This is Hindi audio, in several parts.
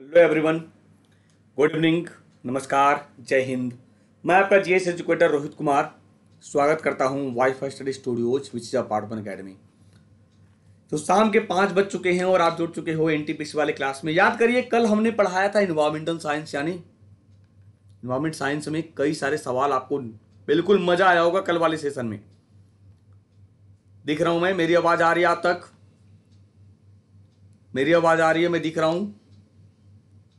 हेलो एवरीवन गुड इवनिंग नमस्कार जय हिंद मैं आपका जीएस एजुकेटर रोहित कुमार स्वागत करता हूं फाई study studios which is part one academy तो शाम के पाँच बज चुके हैं और आप जुड़ चुके हो एन वाले क्लास में याद करिए कल हमने पढ़ाया था इन्वायरमेंटल साइंस यानी इन्वायरमेंट साइंस में कई सारे सवाल आपको बिल्कुल मजा आया होगा कल वाले सेशन में दिख रहा हूं मैं मेरी आवाज़ आ रही है आप तक मेरी आवाज़ आ रही है मैं दिख रहा हूं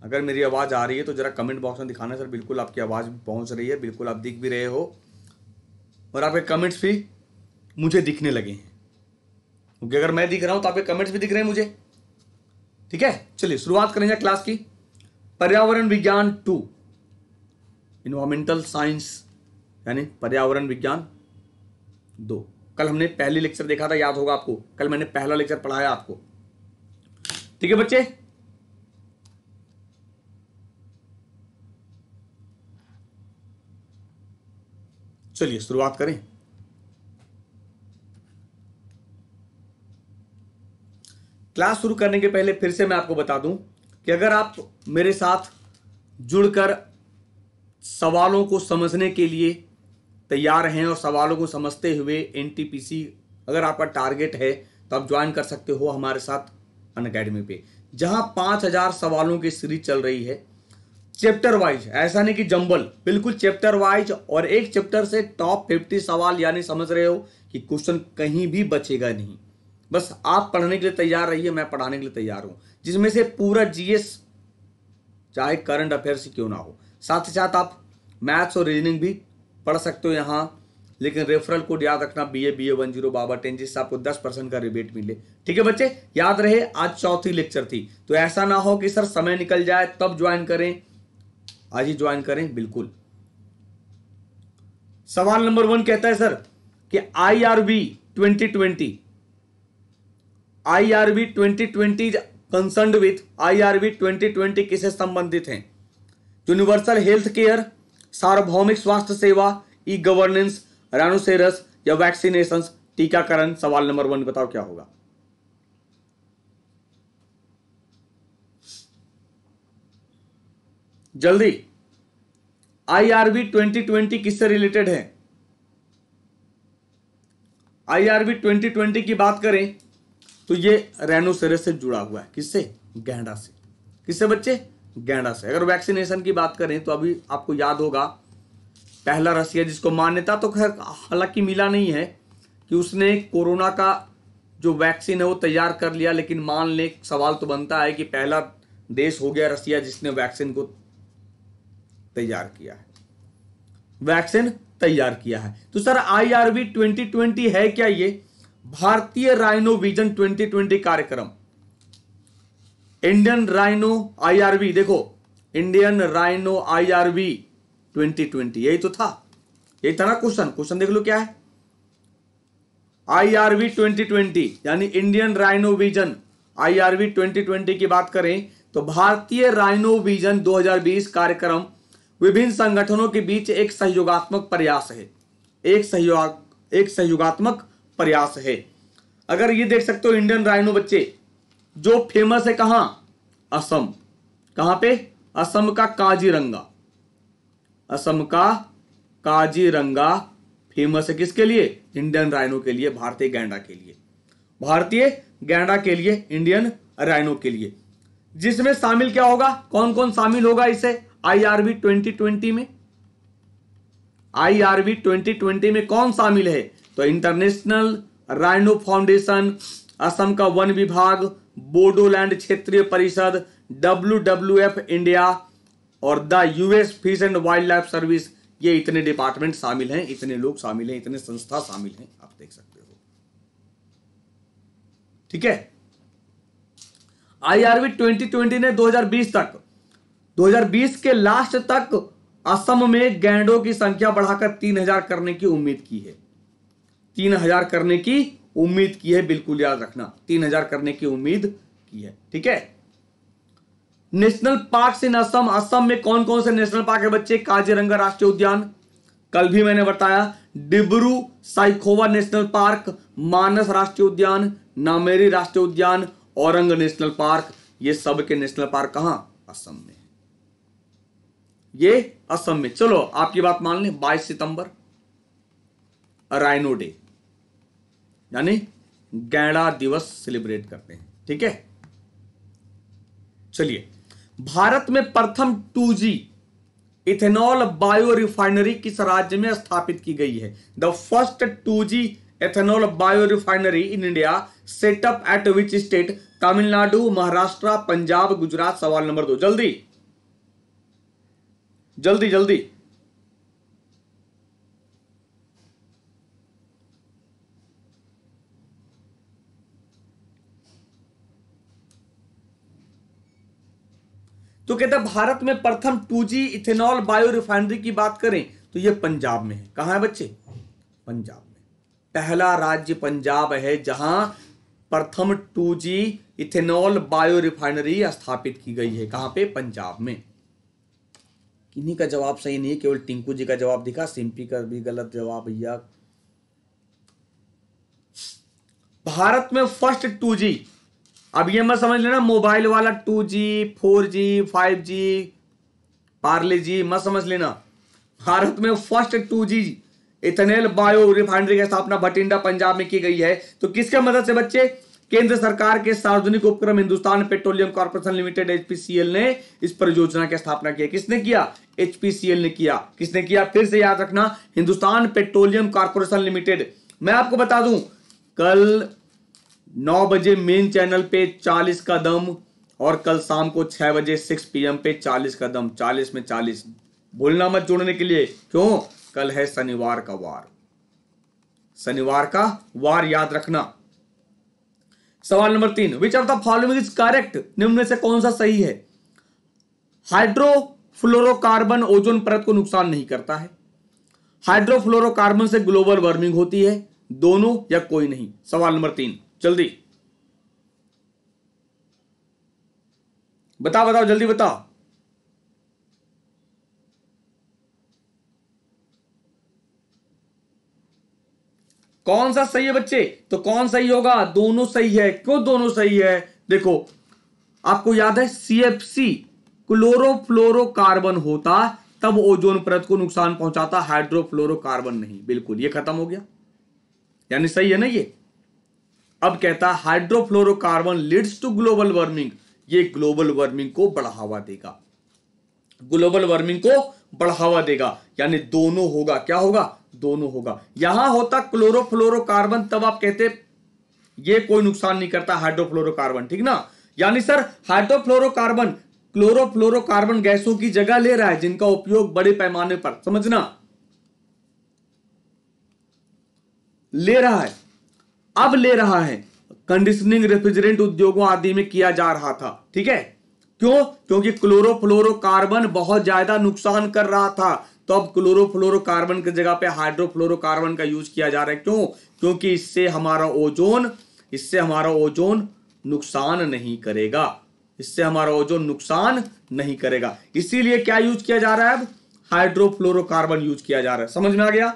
अगर मेरी आवाज़ आ रही है तो ज़रा कमेंट बॉक्स में दिखाना सर बिल्कुल आपकी आवाज़ पहुंच रही है बिल्कुल आप दिख भी रहे हो और आपके कमेंट्स भी मुझे दिखने लगे हैं क्योंकि अगर मैं दिख रहा हूँ तो आपके कमेंट्स भी दिख रहे हैं मुझे ठीक है चलिए शुरुआत करेंगे क्लास की पर्यावरण विज्ञान टू इन्वामेंटल साइंस यानी पर्यावरण विज्ञान दो कल हमने पहली लेक्चर देखा था याद होगा आपको कल मैंने पहला लेक्चर पढ़ाया आपको ठीक है बच्चे चलिए शुरुआत करें क्लास शुरू करने के पहले फिर से मैं आपको बता दूं कि अगर आप मेरे साथ जुड़कर सवालों को समझने के लिए तैयार हैं और सवालों को समझते हुए एन अगर आपका टारगेट है तो आप ज्वाइन कर सकते हो हमारे साथ अन अकेडमी पे जहां पांच हज़ार सवालों की सीरीज चल रही है चैप्टर वाइज ऐसा नहीं कि जंबल बिल्कुल चैप्टर वाइज और एक चैप्टर से टॉप फिफ्टी सवाल यानी समझ रहे हो कि क्वेश्चन कहीं भी बचेगा नहीं बस आप पढ़ने के लिए तैयार रहिए मैं पढ़ाने के लिए तैयार हूं जिसमें से पूरा जीएस चाहे करंट अफेयर से क्यों ना हो साथ ही साथ आप मैथ्स और रीजनिंग भी पढ़ सकते हो यहाँ लेकिन रेफरल कोड याद रखना B A B A one zero बाबा टेन जिससे आपको दस परसेंट का रिबेट मिले ठीक है बच्चे याद रहे आज चौथी लेक्चर थी तो ऐसा ना हो कि सर समय निकल जाए तब ज्वाइन करें आज ही ज्वाइन करें बिल्कुल सवाल नंबर वन कहता है सर कि I R B twenty twenty I R B twenty twenty concern with I R B twenty twenty किसे संबंधित हैं यूनिवर्सल हेल्थ केयर सार्वभौमिक स्वास्थ्य सेवा ई गवर्नेंस रानोसेरस या वैक्सीनेशन टीकाकरण सवाल नंबर वन बताओ क्या होगा जल्दी आईआरबी 2020 किससे रिलेटेड है आईआरबी 2020 की बात करें तो ये रेनोसेरस से जुड़ा हुआ है किससे गैंडा से किससे बच्चे गैंडा से अगर वैक्सीनेशन की बात करें तो अभी आपको याद होगा पहला रसिया जिसको मान्यता तो खैर हालांकि मिला नहीं है कि उसने कोरोना का जो वैक्सीन है वो तैयार कर लिया लेकिन मान ले सवाल तो बनता है कि पहला देश हो गया रसिया जिसने वैक्सीन को तैयार किया है वैक्सीन तैयार किया है तो सर आईआरवी 2020 है क्या ये भारतीय राइनो विजन 2020 कार्यक्रम इंडियन राइनो आईआरवी देखो इंडियन राइनो आईआरवी 2020 यही तो था यही था ना क्वेश्चन क्वेश्चन देख लो क्या है आईआरवी 2020 यानी इंडियन राइनो विजन आईआरवी 2020 की बात करें तो भारतीय राइनो विजन 2020 कार्यक्रम विभिन्न संगठनों के बीच एक सहयोगात्मक प्रयास है एक सहयोग एक सहयोगात्मक प्रयास है अगर ये देख सकते हो इंडियन राइनो बच्चे जो फेमस है कहाँ असम कहां पे असम का काजीरंगा असम का काजीरंगा फेमस है किसके लिए इंडियन राइनो के लिए भारतीय गैंडा के लिए भारतीय गैंडा के लिए इंडियन राइनो के लिए जिसमें शामिल क्या होगा कौन कौन शामिल होगा इसे आईआरबी 2020 में आईआरबी 2020 में कौन शामिल है तो इंटरनेशनल राइनो फाउंडेशन असम का वन विभाग बोडोलैंड क्षेत्रीय परिषद एफ इंडिया और the US fish and wildlife service ये इतने डिपार्टमेंट शामिल हैं इतने लोग शामिल हैं इतने संस्था शामिल हैं आप देख सकते हो ठीक है आईआरबी 2020 ने 2020 तक 2020 के लास्ट तक असम में गैंडों की संख्या बढ़ाकर 3000 करने की उम्मीद की है 3000 करने की उम्मीद की है बिल्कुल याद रखना 3000 करने की उम्मीद की है ठीक है national park in Assam Assam में कौन कौन से नेशनल पार्क है बच्चे काजीरंगा राष्ट्रीय उद्यान कल भी मैंने बताया डिब्रू साइखोवा नेशनल पार्क मानस राष्ट्रीय उद्यान नामेरी राष्ट्रीय उद्यान औरंग नेशनल पार्क ये सब के नेशनल पार्क कहां असम में ये असम में चलो आपकी बात मान लें 22 सितंबर राइनो डे यानी गैंडा दिवस सेलिब्रेट करते हैं ठीक है चलिए भारत में प्रथम 2G इथेनॉल बायो रिफाइनरी किस राज्य में स्थापित की गई है the first 2G ethanol bio refinery in India setup at which state Tamil Nadu Maharashtra Punjab Gujarat सवाल नंबर दो जल्दी जल्दी जल्दी तो कहता भारत में प्रथम 2G इथेनॉल बायो रिफाइनरी की बात करें तो यह पंजाब में है कहा है बच्चे पंजाब में पहला राज्य पंजाब है जहां प्रथम 2G इथेनॉल बायो रिफाइनरी स्थापित की गई है कहां पे पंजाब में इन्हीं का जवाब सही नहीं है केवल टिंकू जी का जवाब दिखा सिंपी का भी गलत जवाब भैया भारत में फर्स्ट टू जी अब ये मत समझ लेना मोबाइल वाला two G four G five G Parle G मत समझ लेना भारत में first two G ethanol bio refinery की स्थापना भटिंडा पंजाब में की गई है तो किसके मदद से बच्चे केंद्र सरकार के सार्वजनिक उपक्रम Hindustan petroleum corporation limited HPCL ने इस परियोजना की स्थापना किया किसने किया एचपीसीएल ने किया किसने किया फिर से याद रखना हिंदुस्तान पेट्रोलियम कॉर्पोरेशन लिमिटेड मैं आपको बता दूं कल नौ बजे मेन चैनल पे चालीस का दम और कल शाम को छह बजे सिक्स पीएम पे चालीस का दम चालीस में चालीस भूलना मत जोड़ने के लिए क्यों कल है शनिवार का वार शनिवार का वार याद रखना सवाल नंबर तीन which are the following is correct निम्न में से कौन सा सही है हाइड्रोफ्लोरोकार्बन ओजोन परत को नुकसान नहीं करता है हाइड्रोफ्लोरोकार्बन से ग्लोबल वार्मिंग होती है दोनों या कोई नहीं सवाल नंबर तीन जल्दी बताओ बताओ जल्दी बताओ कौन सा सही है बच्चे तो कौन सही होगा दोनों सही है क्यों दोनों सही है देखो आपको याद है सी एफ सी क्लोरोफ्लोरोकार्बन होता तब ओजोन परत को नुकसान पहुंचाता हाइड्रोफ्लोरोबन नहीं बिल्कुल ये खत्म हो गया यानी सही है ना ये अब कहता hydrofluorocarbon leads to global warming ये ग्लोबल वार्मिंग को बढ़ावा देगा ग्लोबल वार्मिंग को बढ़ावा देगा यानी दोनों होगा क्या होगा दोनों होगा यहां होता क्लोरोफ्लोरोकार्बन तब आप कहते ये कोई नुकसान नहीं करता हाइड्रोफ्लोरोकार्बन ठीक ना यानी सर हाइड्रोफ्लोरोकार्बन क्लोरोफ्लोरोकार्बन गैसों की जगह ले रहा है जिनका उपयोग बड़े पैमाने पर समझना ले रहा है अब ले रहा है कंडीशनिंग रेफ्रिजरेंट उद्योगों आदि में किया जा रहा था ठीक है क्यों क्योंकि क्लोरोफ्लोरोकार्बन बहुत ज्यादा नुकसान कर रहा था तो अब क्लोरोफ्लोरोकार्बन की जगह पे हाइड्रोफ्लोरोकार्बन का यूज किया जा रहा है क्यों क्योंकि इससे हमारा ओजोन इससे हमारा ओजोन नुकसान नहीं करेगा इससे हमारा ओजोन नुकसान नहीं करेगा इसीलिए क्या यूज किया जा रहा है अब हाइड्रोफ्लोरोकार्बन यूज किया जा रहा है समझ में आ गया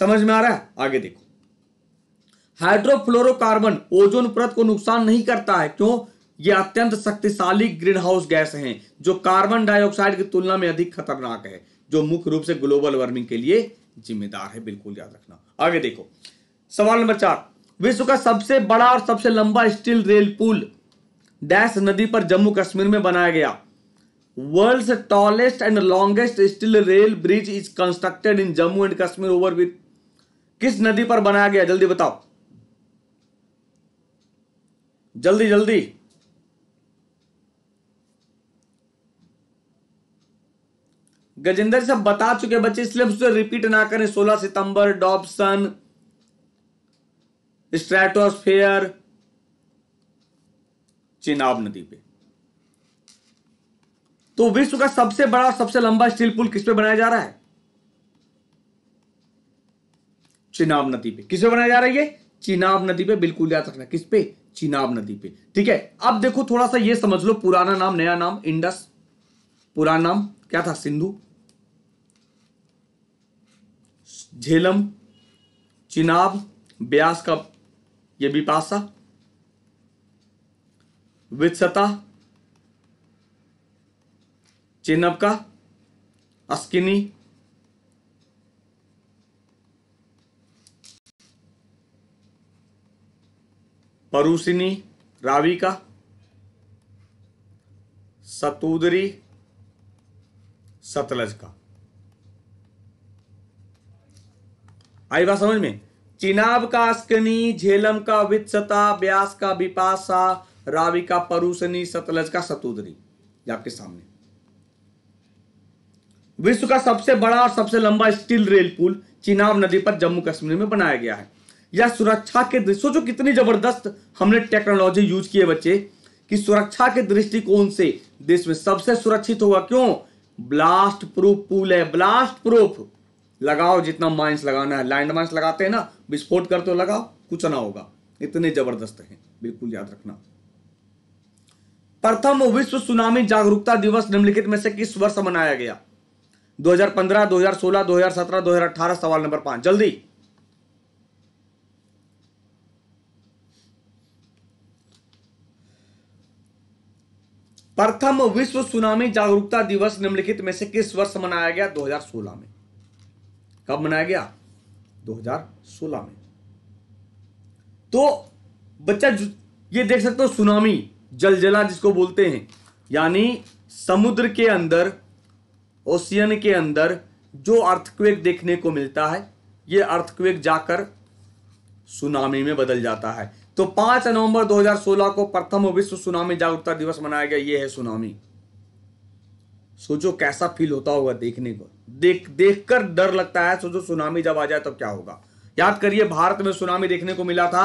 समझ में आ रहा है आगे देखो हाइड्रोफ्लोरोकार्बन ओजोन परत को नुकसान नहीं करता है क्यों ये अत्यंत शक्तिशाली ग्रीन हाउस गैस हैं जो कार्बन डाइऑक्साइड की तुलना में अधिक खतरनाक है जो मुख्य रूप से ग्लोबल वार्मिंग के लिए जिम्मेदार है बिल्कुल याद रखना आगे देखो सवाल नंबर चार विश्व का सबसे बड़ा और सबसे लंबा स्टील रेल पुल डैश नदी पर जम्मू कश्मीर में बनाया गया world tallest and longest steel rail bridge is constructed in Jammu and Kashmir over bridge किस नदी पर बनाया गया जल्दी बताओ जल्दी जल्दी गजेंद्र सब बता चुके बच्चे इसलिए उसे रिपीट ना करें 16 सितंबर डॉबसन स्ट्रेटोस्फेयर चिनाब नदी पे तो विश्व का सबसे बड़ा सबसे लंबा स्टील पुल किस पे बनाया जा रहा है चिनाब नदी पे किस पे बनाया जा रहा है ये चिनाब नदी पे बिल्कुल याद रखना किस पे चिनाब नदी पे ठीक है अब देखो थोड़ा सा ये समझ लो पुराना नाम नया नाम इंडस पुराना नाम क्या था सिंधु झेलम चिनाब ब्यास का ये विदसता चिनब चिनबका अस्किनी परूसिनी रावी का सतूदरी सतलज का आई बात समझ में चिनाब का अस्कनी झेलम का वित्सता ब्यास का विपासा रावी का परूसनी सतलज का सतुदरी आपके सामने विश्व का सबसे बड़ा और सबसे लंबा स्टील रेल पुल चिनाब नदी पर जम्मू कश्मीर में बनाया गया है यह सुरक्षा के दृष्टि जो कितनी जबरदस्त हमने टेक्नोलॉजी यूज की है बच्चे कि सुरक्षा के दृष्टिकोण से देश में सबसे सुरक्षित होगा क्यों ब्लास्ट प्रूफ पुल है ब्लास्ट प्रूफ लगाओ जितना माइंस लगाना है लैंड माइंस लगाते हैं ना विस्फोट कर तो लगाओ कुछ ना होगा इतने जबरदस्त हैं बिल्कुल याद रखना प्रथम विश्व सुनामी जागरूकता दिवस निम्नलिखित में से किस वर्ष मनाया गया 2015, 2016, 2017, 2018 सवाल नंबर पांच जल्दी प्रथम विश्व सुनामी जागरूकता दिवस निम्नलिखित में से किस वर्ष मनाया गया 2016 में कब मनाया गया 2016 में तो बच्चा ये देख सकते हो सुनामी जलजला जिसको बोलते हैं यानी समुद्र के अंदर ओशियन के अंदर जो अर्थक्वेक देखने को मिलता है ये अर्थक्वेक जाकर सुनामी में बदल जाता है तो 5 नवंबर 2016 को प्रथम विश्व सुनामी जागरूकता दिवस मनाया गया ये है सुनामी सोचो कैसा फील होता होगा देखने को देख देख कर डर लगता है सोचो सुनामी जब आ जाए तब क्या होगा याद करिए भारत में सुनामी देखने को मिला था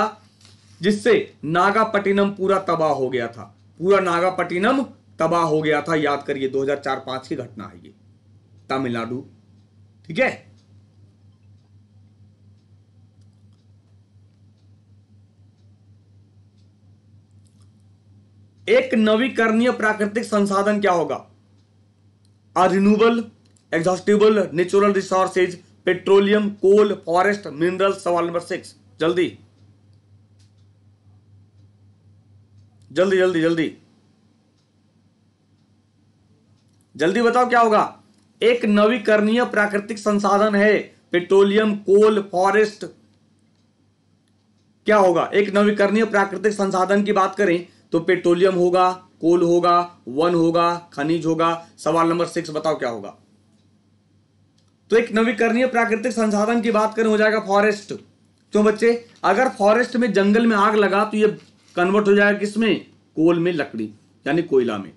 जिससे नागापट्टिनम पूरा तबाह हो गया था पूरा नागापट्टिनम तबाह हो गया था याद करिए 2004-5 की घटना है ये तमिलनाडु ठीक है एक नवीकरणीय प्राकृतिक संसाधन क्या होगा are renewable, exhaustible natural resources petroleum coal forest mineral सवाल नंबर सिक्स जल्दी जल्दी जल्दी जल्दी जल्दी बताओ क्या होगा एक नवीकरणीय प्राकृतिक संसाधन है पेट्रोलियम कोल फॉरेस्ट क्या होगा एक नवीकरणीय प्राकृतिक संसाधन की बात करें तो पेट्रोलियम होगा कोल होगा वन होगा खनिज होगा सवाल नंबर सिक्स बताओ क्या होगा तो एक नवीकरणीय प्राकृतिक संसाधन की बात करें हो जाएगा फॉरेस्ट क्यों बच्चे अगर फॉरेस्ट में जंगल में आग लगा तो ये कन्वर्ट हो जाएगा किसमें कोल में लकड़ी यानी कोयला में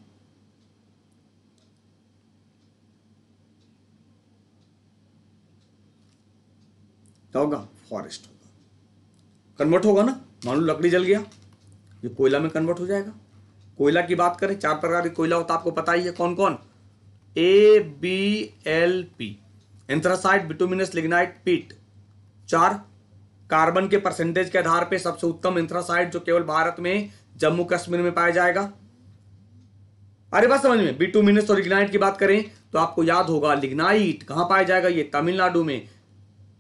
क्या होगा फॉरेस्ट होगा कन्वर्ट होगा ना मान लो लकड़ी जल गया ये कोयला में कन्वर्ट हो जाएगा कोयला की बात करें चार प्रकार के कोयला होता है आपको पता ही है कौन कौन A B L P anthracite bituminous lignite peat चार कार्बन के परसेंटेज के आधार पर सबसे उत्तम एंथ्रासाइट जो केवल भारत में जम्मू कश्मीर में पाया जाएगा अरे बात समझ में बिटोमिनस और लिग्नाइट की बात करें तो आपको याद होगा लिग्नाइट कहाँ पाया जाएगा ये तमिलनाडु में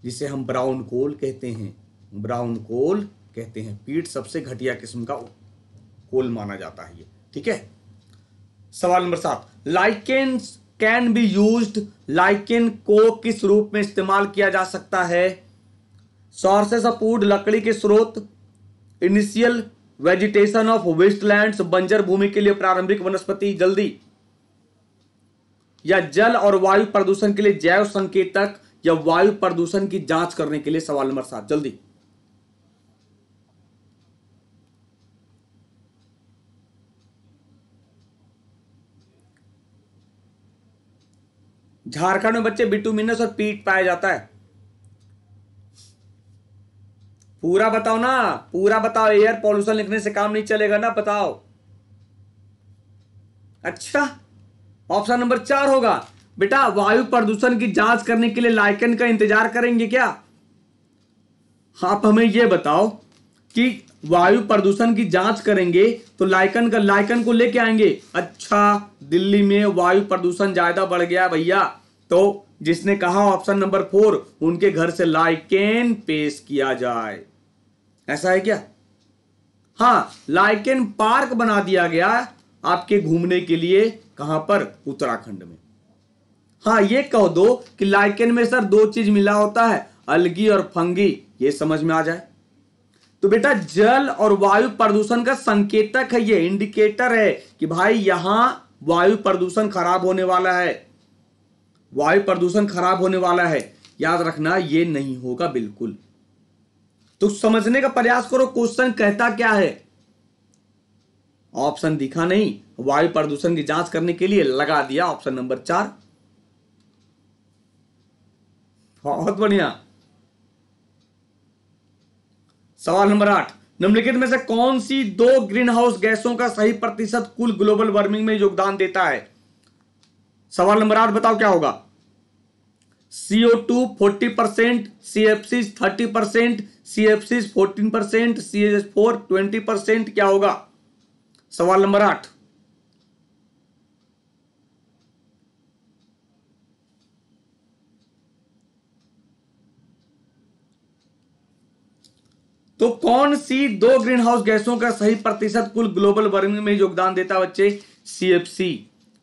जिसे हम ब्राउन कोल कहते हैं ब्राउन कोल कहते हैं पीट सबसे घटिया किस्म का होल माना जाता है ये ठीक है सवाल नंबर सात lichen can be use lichen को किस रूप में इस्तेमाल किया जा सकता है सोर्सेस ऑफ फूड लकड़ी के स्रोत इनिशियल वेजिटेशन ऑफ वेस्टलैंड्स बंजर भूमि के लिए प्रारंभिक वनस्पति जल्दी या जल और वायु प्रदूषण के लिए जैव संकेतक या वायु प्रदूषण की जांच करने के लिए सवाल नंबर सात जल्दी झारखंड में बच्चे बिटूमिनस और पीट पाया जाता है पूरा बताओ ना पूरा बताओ एयर पॉल्यूशन लिखने से काम नहीं चलेगा ना बताओ अच्छा ऑप्शन नंबर चार होगा बेटा वायु प्रदूषण की जांच करने के लिए लाइकन का इंतजार करेंगे क्या आप हमें यह बताओ कि वायु प्रदूषण की जांच करेंगे तो लाइकन का लाइकन को लेके आएंगे अच्छा दिल्ली में वायु प्रदूषण ज्यादा बढ़ गया भैया तो जिसने कहा ऑप्शन नंबर फोर उनके घर से लाइकेन पेश किया जाए ऐसा है क्या हाँ लाइकेन पार्क बना दिया गया आपके घूमने के लिए कहां पर उत्तराखंड में हाँ ये कह दो कि लाइकेन में सर दो चीज मिला होता है अलगी और फंगी ये समझ में आ जाए तो बेटा जल और वायु प्रदूषण का संकेतक है ये इंडिकेटर है कि भाई यहां वायु प्रदूषण खराब होने वाला है वायु प्रदूषण खराब होने वाला है याद रखना ये नहीं होगा बिल्कुल तो समझने का प्रयास करो क्वेश्चन कहता क्या है ऑप्शन दिखा नहीं वायु प्रदूषण की जांच करने के लिए लगा दिया ऑप्शन नंबर चार बहुत बढ़िया सवाल नंबर आठ निम्नलिखित में से कौन सी दो ग्रीन हाउस गैसों का सही प्रतिशत कुल ग्लोबल वार्मिंग में योगदान देता है सवाल नंबर आठ बताओ क्या होगा CO two forty percent C F C thirty percent C F C fourteen percent C H four twenty percent क्या होगा सवाल नंबर आठ तो कौन सी दो ग्रीन हाउस गैसों का सही प्रतिशत कुल ग्लोबल वार्मिंग में योगदान देता है बच्चे सी एफ सी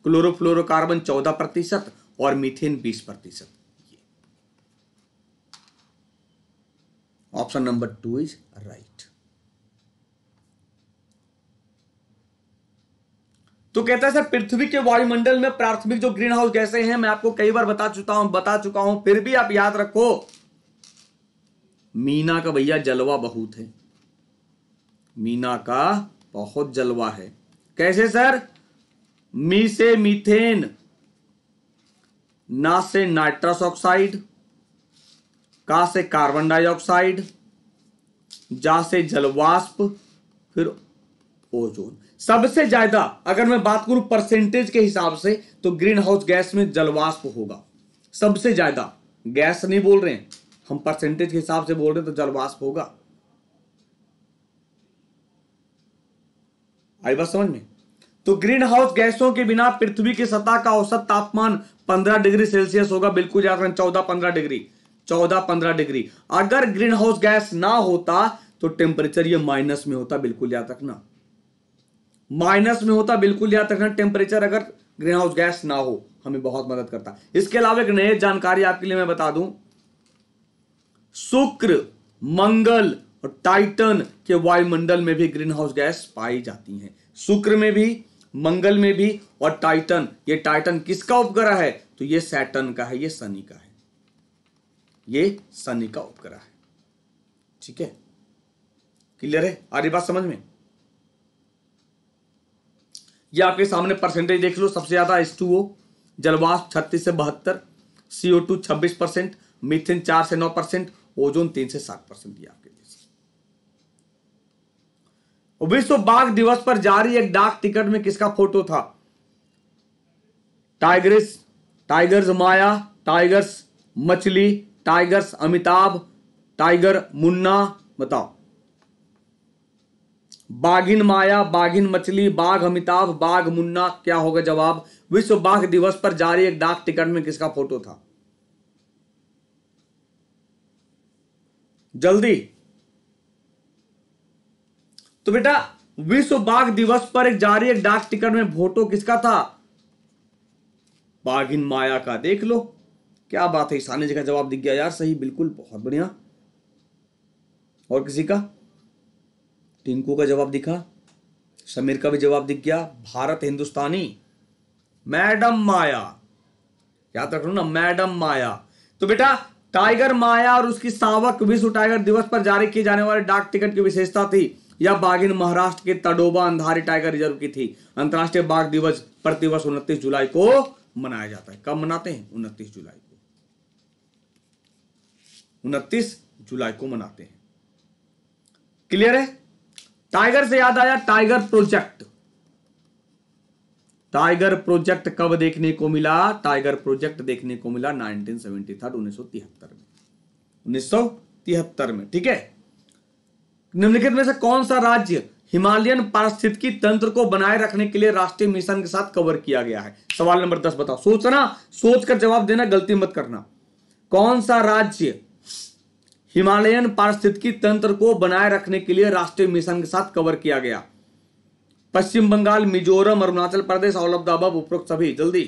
क्लोरोफ्लोरोकार्बन चौदह प्रतिशत और मीथेन बीस प्रतिशत option number two is right तो कहता है सर पृथ्वी के वायुमंडल में प्राथमिक जो ग्रीन हाउस गैसें हैं मैं आपको कई बार बता चुका हूं बता चुका हूं फिर भी आप याद रखो मीना का भैया जलवा बहुत है मीना का बहुत जलवा है कैसे सर मी से मीथेन ना से नाइट्रस ऑक्साइड का से कार्बन डाइऑक्साइड जा से जलवाष्प फिर ओजोन सबसे ज्यादा अगर मैं बात करूं परसेंटेज के हिसाब से तो ग्रीन हाउस गैस में जलवाष्प होगा सबसे ज्यादा गैस नहीं बोल रहे हैं हम परसेंटेज के हिसाब से बोल रहे हैं तो जलवाष्प होगा आई बात समझ में तो ग्रीन हाउस गैसों के बिना पृथ्वी की सतह का औसत तापमान 15 डिग्री सेल्सियस होगा बिल्कुल याद रखना चौदह पंद्रह डिग्री चौदह पंद्रह डिग्री अगर ग्रीन हाउस गैस ना होता तो टेम्परेचर ये माइनस में होता बिल्कुल याद रखना माइनस में होता बिल्कुल याद रखना टेम्परेचर अगर ग्रीन हाउस गैस ना हो हमें बहुत मदद करता इसके अलावा एक नई जानकारी आपके लिए मैं बता दूं शुक्र मंगल और टाइटन के वायुमंडल में भी ग्रीन हाउस गैस पाई जाती हैं शुक्र में भी मंगल में भी और टाइटन ये टाइटन किसका उपग्रह है तो ये सैटन का है ये शनि का है ये शनि का उपग्रह है ठीक है क्लियर है आ रही बात समझ में ये आपके सामने परसेंटेज देख लो सबसे ज्यादा एस टू ओ जलवास छत्तीस से बहत्तर सीओ टू छब्बीस परसेंट मिथिन चार से नौ परसेंट ओजोन तीन से सात परसेंट दिया आपके देश विश्व बाघ दिवस पर जारी एक डाक टिकट में किसका फोटो था tigers tigers Maya tigers Machli tigers Amitabh tiger Munna बताओ बाघिन माया बाघिन मछली बाघ अमिताभ बाघ मुन्ना क्या होगा जवाब विश्व बाघ दिवस पर जारी एक डाक टिकट में किसका फोटो था जल्दी तो बेटा विश्व बाघ दिवस पर एक जारी एक डाक टिकट में फोटो किसका था बाघिन माया का देख लो क्या बात है ईसानी जी का जवाब दिख गया यार सही बिल्कुल बहुत बढ़िया और किसी का टिंकू का जवाब दिखा समीर का भी जवाब दिख गया भारत हिंदुस्तानी मैडम माया याद रख लो ना मैडम माया तो बेटा टाइगर माया और उसकी सावक विश्व टाइगर दिवस पर जारी किए जाने वाले डाक टिकट की विशेषता थी यह बाघिन महाराष्ट्र के तडोबा अंधारी टाइगर रिजर्व की थी अंतर्राष्ट्रीय बाघ दिवस प्रतिवर्ष उनतीस जुलाई को मनाया जाता है कब मनाते हैं उनतीस जुलाई को उनतीस जुलाई को मनाते हैं क्लियर है टाइगर से याद आया टाइगर प्रोजेक्ट टाइगर प्रोजेक्ट कब देखने को मिला टाइगर प्रोजेक्ट देखने को मिला नाइनटीन सेवेंटी थर्ड उन्नीस सौ तिहत्तर में उन्नीस सौ तिहत्तर में ठीक है निम्नलिखित में से कौन सा राज्य हिमालयन पारिस्थितिकी तंत्र को बनाए रखने के लिए राष्ट्रीय मिशन के साथ कवर किया गया है सवाल नंबर दस बताओ सोचना सोचकर जवाब देना गलती मत करना कौन सा राज्य हिमालयन पारिस्थितिकी तंत्र को बनाए रखने के लिए राष्ट्रीय मिशन के साथ कवर किया गया Paschim Bengal Mizoram Arunachal Pradesh all of the अब उपरोक्त सभी जल्दी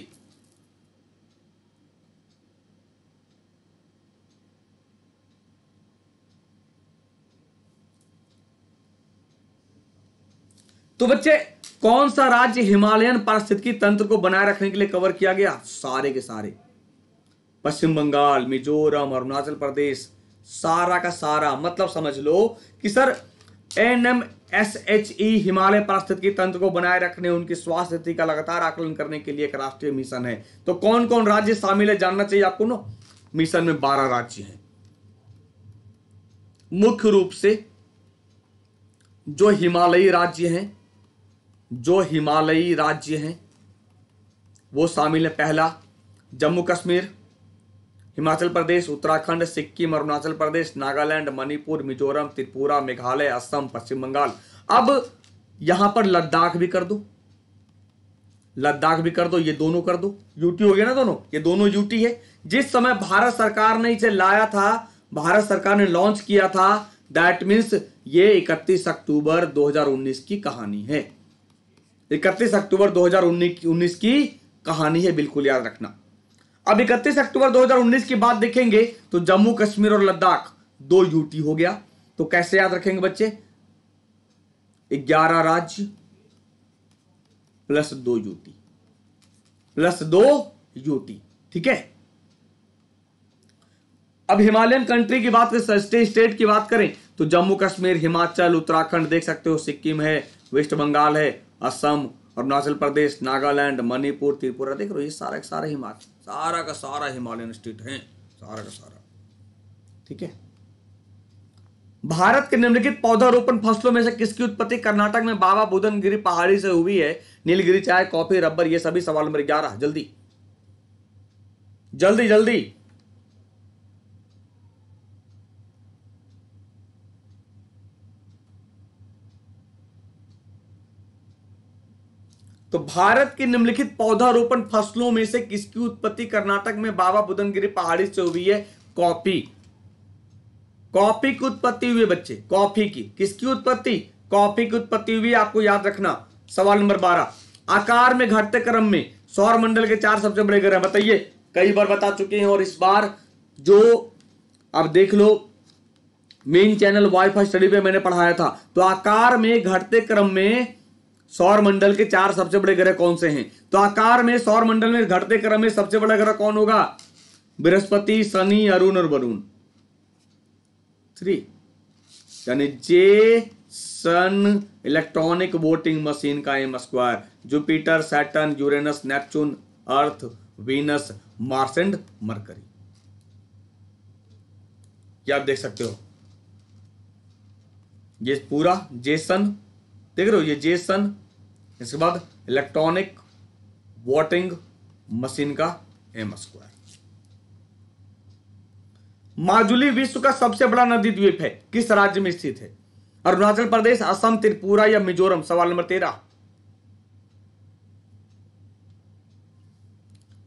तो बच्चे कौन सा राज्य हिमालयन पारिस्थितिकी तंत्र को बनाए रखने के लिए कवर किया गया सारे के सारे पश्चिम बंगाल मिजोरम अरुणाचल प्रदेश सारा का सारा मतलब समझ लो कि sir N M S H E Himalaya पारिस्थितिकी तंत्र को बनाए रखने उनकी स्वास्थ्य स्थिति का लगातार आकलन करने के लिए एक राष्ट्रीय मिशन है तो कौन कौन राज्य शामिल है जानना चाहिए आपको ना मिशन में बारह राज्य हैं मुख्य रूप से जो हिमालयी राज्य हैं जो हिमालयी राज्य हैं वो शामिल है पहला जम्मू कश्मीर हिमाचल प्रदेश उत्तराखंड सिक्किम अरुणाचल प्रदेश नागालैंड मणिपुर मिजोरम त्रिपुरा मेघालय असम पश्चिम बंगाल अब यहां पर लद्दाख भी कर दो लद्दाख भी कर दो ये दोनों कर दो यूटी हो गया ना दोनों ये दोनों यूटी है जिस समय भारत सरकार ने इसे लाया था भारत सरकार ने लॉन्च किया था दैट मीन्स ये 31 अक्टूबर 2019 की कहानी है 31 अक्टूबर 2019 की कहानी है बिल्कुल याद रखना अब इकतीस अक्टूबर 2019 के बाद देखेंगे तो जम्मू कश्मीर और लद्दाख दो यूटी हो गया तो कैसे याद रखेंगे बच्चे ग्यारह राज्य प्लस दो यूटी प्लस दो यूटी ठीक है अब हिमालयन कंट्री की बात करें स्टेट स्टेट की बात करें तो जम्मू कश्मीर हिमाचल उत्तराखंड देख सकते हो सिक्किम है वेस्ट बंगाल है असम अरुणाचल प्रदेश नागालैंड मणिपुर त्रिपुरा देख रहे हो ये सारा का सारा हिमाचल सारा का सारा हिमालयन स्टेट है सारा का सारा ठीक है भारत के निम्नलिखित पौधारोपण फसलों में से किसकी उत्पत्ति कर्नाटक में बाबा बुदनगिरी पहाड़ी से हुई है नीलगिरी चाय कॉफी रबर ये सभी सवाल नंबर ग्यारह जल्दी जल्दी जल्दी तो भारत के निम्नलिखित पौधारोपण फसलों में से किसकी उत्पत्ति कर्नाटक में बाबा बुदनगिरी पहाड़ी से हुई है कॉफी कॉफी की उत्पत्ति हुई बच्चे कॉफी की किसकी उत्पत्ति कॉफी की उत्पत्ति हुई आपको याद रखना सवाल नंबर बारह आकार में घटते क्रम में सौर मंडल के चार सबसे बड़े ग्रह बताइए कई बार बता चुके हैं और इस बार जो आप देख लो मेन चैनल वाईफाई स्टडी पे मैंने पढ़ाया था तो आकार में घटते क्रम में सौर मंडल के चार सबसे बड़े ग्रह कौन से हैं तो आकार में सौर मंडल में घटते क्रम में सबसे बड़ा ग्रह कौन होगा बृहस्पति शनि अरुण और वरुण थ्री यानी Jason electronic voting machine का M square Jupiter Saturn Uranus Neptune Earth Venus Mars and Mercury आप देख सकते हो ये पूरा जेसन देख रहे हो ये जेसन इसके बाद इलेक्ट्रॉनिक वोटिंग मशीन का एम स्क्वायर माजुली विश्व का सबसे बड़ा नदी द्वीप है किस राज्य में स्थित है अरुणाचल प्रदेश असम त्रिपुरा या मिजोरम सवाल नंबर तेरह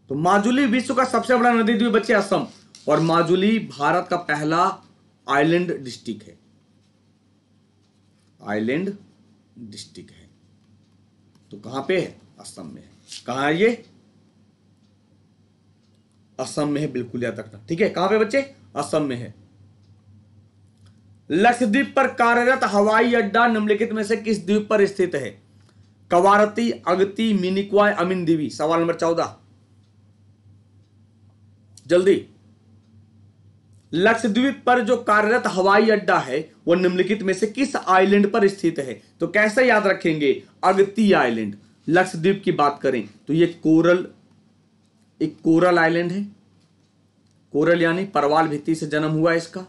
तो माजुली विश्व का सबसे बड़ा नदी द्वीप बच्चे असम और माजुली भारत का पहला आइलैंड डिस्ट्रिक्ट है आइलैंड डिस्ट्रिक्ट है तो कहां पे है असम में है है ये असम में है बिल्कुल याद रखना ठीक है कहां पे बच्चे असम में है लक्षद्वीप पर कार्यरत हवाई अड्डा निम्नलिखित में से किस द्वीप पर स्थित है कवारती अगति मिनिक्वाय अमीन देवी सवाल नंबर चौदह जल्दी लक्षद्वीप पर जो कार्यरत हवाई अड्डा है वो निम्नलिखित में से किस आइलैंड पर स्थित है तो कैसे याद रखेंगे अगती आइलैंड लक्षद्वीप की बात करें तो ये कोरल एक कोरल आइलैंड है कोरल यानी परवाल भित्ति से जन्म हुआ इसका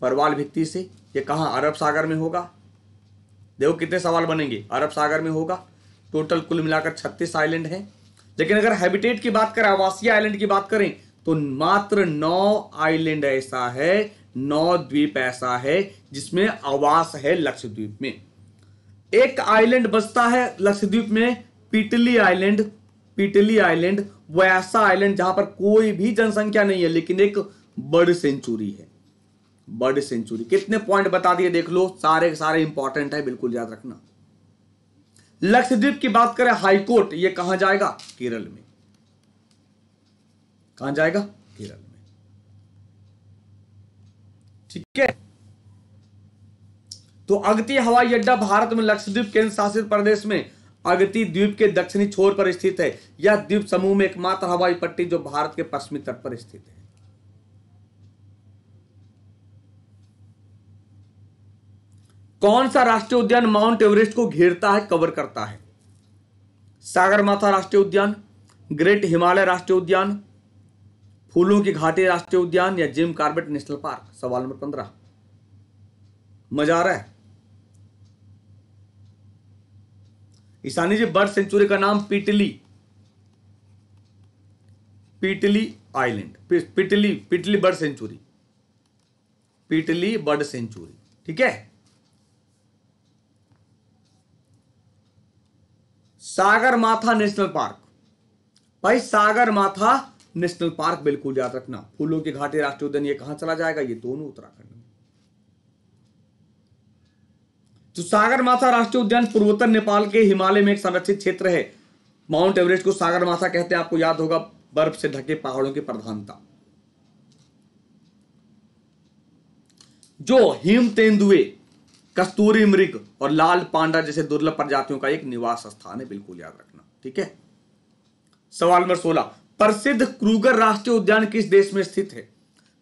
परवाल भित्ति से ये कहा अरब सागर में होगा देखो कितने सवाल बनेंगे अरब सागर में होगा टोटल कुल मिलाकर छत्तीस आइलैंड हैं लेकिन अगर हैबिटेट की बात करें आवासीय आइलैंड की बात करें तो मात्र नौ आइलैंड ऐसा है नौ द्वीप ऐसा है जिसमें आवास है लक्षद्वीप में एक आइलैंड बसता है लक्षद्वीप में पीटली आइलैंड पीटली आइलैंड वो ऐसा आइलैंड जहां पर कोई भी जनसंख्या नहीं है लेकिन एक बर्ड सेंचुरी है बर्ड सेंचुरी कितने पॉइंट बता दिए देख लो सारे के सारे इंपॉर्टेंट है बिल्कुल याद रखना लक्षद्वीप की बात करें हाईकोर्ट ये कहा जाएगा केरल में कहां जाएगा केरल में ठीक है तो अगती हवाई अड्डा भारत में लक्षद्वीप केंद्र शासित प्रदेश में अगती द्वीप के दक्षिणी छोर पर स्थित है यह द्वीप समूह में एकमात्र हवाई पट्टी जो भारत के पश्चिमी तट पर स्थित है कौन सा राष्ट्रीय उद्यान माउंट एवरेस्ट को घेरता है कवर करता है सागरमाथा राष्ट्रीय उद्यान ग्रेट हिमालय राष्ट्रीय उद्यान फूलों की घाटी राष्ट्रीय उद्यान या जिम कार्बेट नेशनल पार्क सवाल नंबर पंद्रह मजा आ रहा है ईशानी जी बर्ड सेंचुरी का नाम Pitti Pitti island Pitti Pitti bird sanctuary Pitti bird sanctuary ठीक है सागर माथा नेशनल पार्क भाई सागर माथा नेशनल पार्क बिल्कुल याद रखना फूलों के घाटी राष्ट्रीय उद्यान ये कहां चला जाएगा ये दोनों उत्तराखंड में जो तो सागर माथा राष्ट्रीय उद्यान पूर्वोत्तर नेपाल के हिमालय में एक संरक्षित क्षेत्र है माउंट एवरेस्ट को सागर कहते हैं आपको याद होगा बर्फ से ढके पहाड़ों की प्रधानता जो हिम तेंदुए कस्तूरी मृग और लाल पांडा जैसे दुर्लभ प्रजातियों का एक निवास स्थान है बिल्कुल याद रखना ठीक है सवाल नंबर सोलह प्रसिद्ध क्रूगर राष्ट्रीय उद्यान किस देश में स्थित है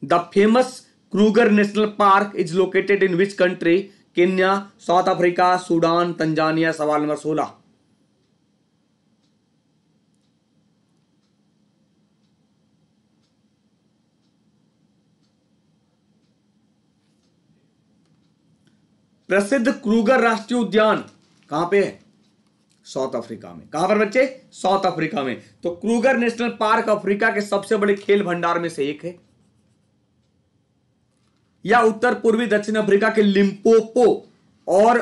the famous Kruger national park is located in which country Kenya South Africa Sudan Tanzania सवाल नंबर सोलह प्रसिद्ध क्रूगर राष्ट्रीय उद्यान कहां पे है साउथ अफ्रीका में कहां पर बच्चे साउथ अफ्रीका में तो क्रूगर नेशनल पार्क अफ्रीका के सबसे बड़े खेल भंडार में से एक है या उत्तर पूर्वी दक्षिण अफ्रीका के लिम्पोपो और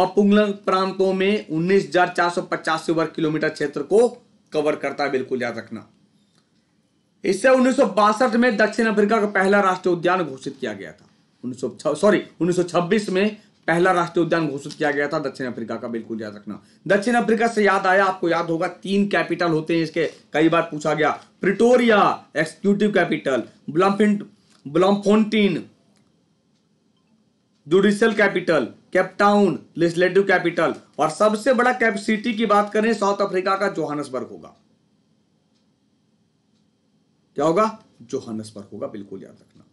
मपुंगलंग प्रांतों में उन्नीस वर्ग किलोमीटर क्षेत्र को कवर करता है बिल्कुल याद रखना इससे उन्नीस में दक्षिण अफ्रीका का पहला राष्ट्रीय उद्यान घोषित किया गया था उन्नीस सॉरी 1926 में पहला राष्ट्रीय उद्यान घोषित किया गया था दक्षिण अफ्रीका का बिल्कुल याद रखना दक्षिण अफ्रीका से याद आया आपको याद होगा तीन कैपिटल होते हैं इसके कई बार पूछा गया Pretoria executive capital Bloemfontein judicial capital Cape Town legislative capital और सबसे बड़ा कैपेसिटी की बात करें साउथ अफ्रीका का जोहानसबर्ग होगा क्या होगा जोहानसबर्ग होगा बिल्कुल याद रखना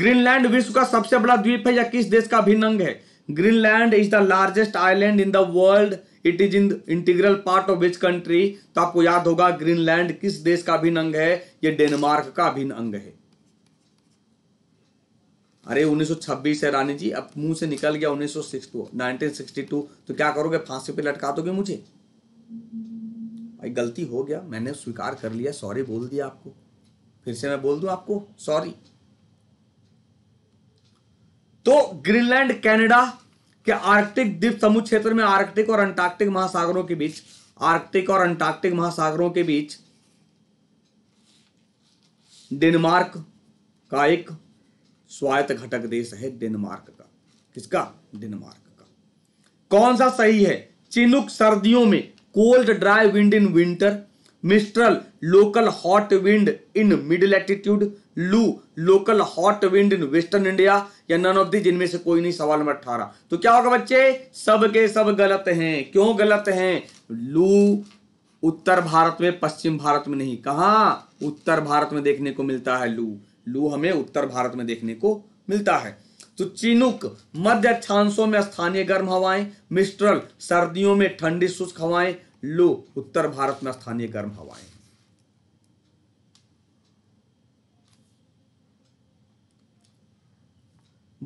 ग्रीनलैंड विश्व का सबसे बड़ा द्वीप है या किस देश का अभिन्न अंग है Greenland is the largest island in the world it is in integral part of which country तो आपको याद होगा ग्रीनलैंड किस देश का अभिन्न अंग है ये डेनमार्क का अभिन्न अंग है अरे 1926 है रानी जी अब मुंह से निकल गया 1962 1962 तो क्या करोगे फांसी पे लटका दोगे मुझे भाई गलती हो गया मैंने स्वीकार कर लिया सॉरी बोल दिया आपको फिर से मैं बोल दू आपको सॉरी तो ग्रीनलैंड कनाडा के आर्कटिक द्वीप समूह क्षेत्र में आर्कटिक और अंटार्कटिक महासागरों के बीच आर्कटिक और अंटार्कटिक महासागरों के बीच डेनमार्क का एक स्वायत्त घटक देश है डेनमार्क का किसका डेनमार्क का कौन सा सही है चिनुक सर्दियों में cold dry wind in winter mistral local hot wind in mid latitude loo local hot wind in western India या नन ऑफ दी जिनमें से कोई नहीं सवाल नंबर अठारह तो क्या होगा बच्चे सब के सब गलत हैं क्यों गलत हैं लू उत्तर भारत में पश्चिम भारत में नहीं कहा उत्तर भारत में देखने को मिलता है लू लू हमें उत्तर भारत में देखने को मिलता है तो चिनुक मध्य अक्षांशों में स्थानीय गर्म हवाएं मिस्ट्रल सर्दियों में ठंडी शुष्क हवाएं लो उत्तर भारत में स्थानीय गर्म हवाएं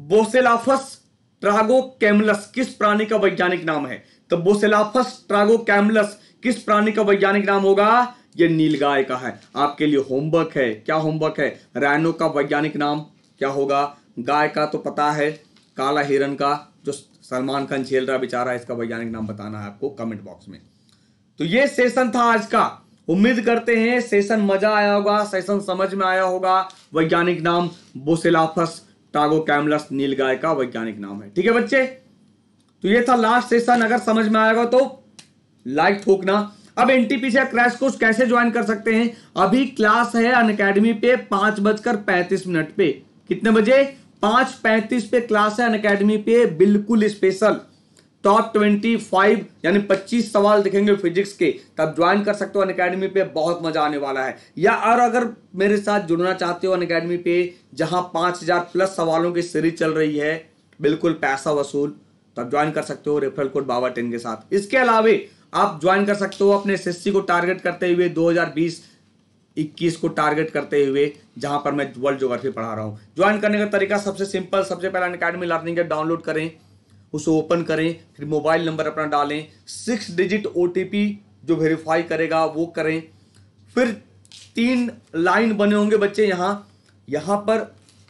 बोसेलाफस ट्रागो कैमलस किस प्राणी का वैज्ञानिक नाम है तो बोसेलाफस ट्रागो कैमलस किस प्राणी का वैज्ञानिक नाम होगा ये नीलगाय का है आपके लिए होमवर्क है क्या होमवर्क है रैनो का वैज्ञानिक नाम क्या होगा गाय का तो पता है काला हिरन का जो सलमान खान झेल रहा बेचारा इसका वैज्ञानिक नाम बताना है आपको कमेंट बॉक्स में तो ये सेशन था आज का उम्मीद करते हैं सेशन मजा आया होगा सेशन समझ में आया होगा वैज्ञानिक नाम बोसेलाफस टागो कैमलस नीलगाय का वैज्ञानिक नाम है ठीक है बच्चे तो ये था लास्ट सेशन अगर समझ में आएगा तो लाइक ठोकना अब एनटीपीसी क्रैश कोर्स कैसे ज्वाइन कर सकते हैं अभी क्लास है अन अकेडमी पे पांच बजकर पैंतीस मिनट पे कितने बजे पांच पैंतीस पे क्लास है अन अकेडमी पे बिल्कुल स्पेशल टॉप ट्वेंटी फाइव यानी पच्चीस सवाल दिखेंगे फिजिक्स के तब ज्वाइन कर सकते हो अन अकेडमी पे बहुत मजा आने वाला है या और अगर मेरे साथ जुड़ना चाहते हो अन अकेडमी पे जहां पांच हजार प्लस सवालों की सीरीज चल रही है बिल्कुल पैसा वसूल तब ज्वाइन कर सकते हो रेफरल कोड बाबा टेन के साथ इसके अलावे आप ज्वाइन कर सकते हो अपने एस को टारगेट करते हुए दो 21 को टारगेट करते हुए जहां पर मैं वर्ल्ड जोग्राफी पढ़ा रहा हूं ज्वाइन करने का तरीका सबसे सिंपल सबसे पहला अकेडमी लर्निंग डाउनलोड करें उसे ओपन करें फिर मोबाइल नंबर अपना डालें सिक्स डिजिट ओ जो वेरीफाई करेगा वो करें फिर तीन लाइन बने होंगे बच्चे यहाँ यहाँ पर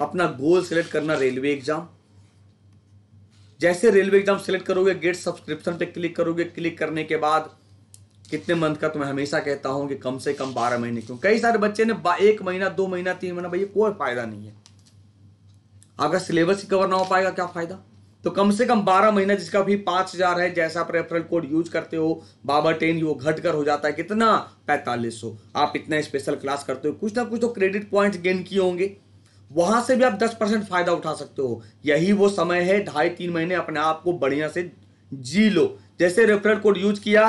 अपना गोल सेलेक्ट करना रेलवे एग्जाम जैसे रेलवे एग्जाम सेलेक्ट करोगे गेट सब्सक्रिप्शन पे क्लिक करोगे क्लिक करने के बाद कितने मंथ का तो मैं हमेशा कहता हूं कि कम से कम बारह महीने क्यों कई सारे बच्चे ने एक महीना दो महीना तीन महीना भाई कोई फायदा नहीं है अगर सिलेबस ही कवर ना हो पाएगा क्या फायदा तो कम से कम 12 महीना जिसका भी 5000 है जैसा आप रेफरल कोड यूज करते हो बाबा टेन वो घट कर हो जाता है कितना 4500 आप इतना स्पेशल क्लास करते हो कुछ ना कुछ तो क्रेडिट पॉइंट गेन किए होंगे वहां से भी आप 10 परसेंट फायदा उठा सकते हो यही वो समय है ढाई तीन महीने अपने आप को बढ़िया से जी लो जैसे रेफरल कोड यूज किया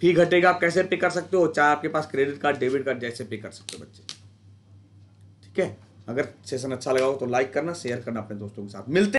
फी घटेगा आप कैसे पे कर सकते हो चाहे आपके पास क्रेडिट कार्ड डेबिट कार्ड जैसे पे कर सकते हो बच्चे ठीक है अगर सेशन अच्छा लगा हो तो लाइक करना शेयर करना अपने दोस्तों के साथ मिलते